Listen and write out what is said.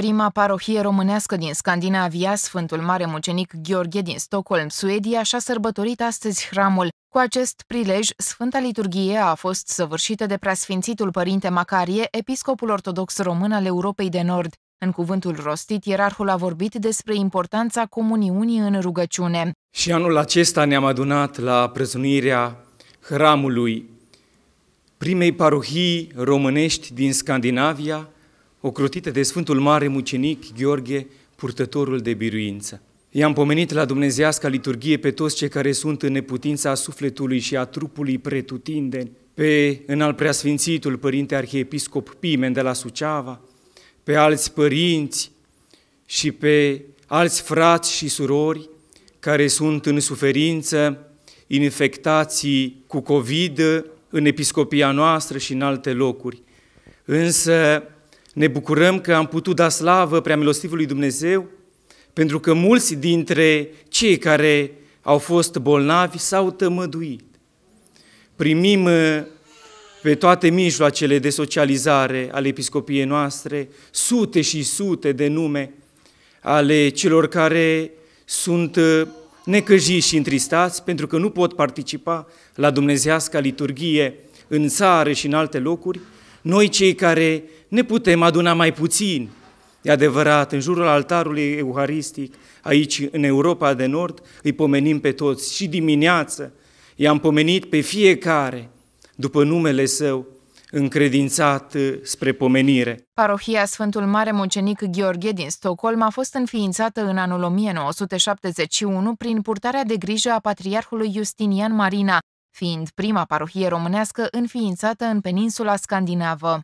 Prima parohie românească din Scandinavia, Sfântul Mare Mucenic Gheorghe din Stockholm, Suedia, și-a sărbătorit astăzi hramul. Cu acest prilej, Sfânta Liturghie a fost săvârșită de preasfințitul Părinte Macarie, episcopul ortodox român al Europei de Nord. În cuvântul rostit, ierarhul a vorbit despre importanța comuniunii în rugăciune. Și anul acesta ne-am adunat la prăzunirea hramului primei parohii românești din Scandinavia, ocrotită de Sfântul Mare Mucenic Gheorghe, purtătorul de biruință. I-am pomenit la Dumnezeiasca liturghie pe toți cei care sunt în neputința sufletului și a trupului pretutindeni, pe înalt preasfințitul Părinte Arhiepiscop Pimen de la Suceava, pe alți părinți și pe alți frați și surori care sunt în suferință, infectații cu COVID în episcopia noastră și în alte locuri. Însă ne bucurăm că am putut da slavă prea milostivului Dumnezeu, pentru că mulți dintre cei care au fost bolnavi s-au tămăduit. Primim uh, pe toate mijloacele de socializare ale episcopiei noastre sute și sute de nume ale celor care sunt uh, necăjiți și întristați pentru că nu pot participa la dumnezeasca liturghie în țară și în alte locuri, noi cei care ne putem aduna mai puțin, e adevărat, în jurul altarului euharistic, aici în Europa de Nord, îi pomenim pe toți și dimineață, i-am pomenit pe fiecare după numele său, încredințat uh, spre pomenire. Parohia Sfântul Mare Mucenic Gheorghe din Stockholm a fost înființată în anul 1971 prin purtarea de grijă a patriarhului Justinian Marina, fiind prima parohie românească înființată în peninsula scandinavă.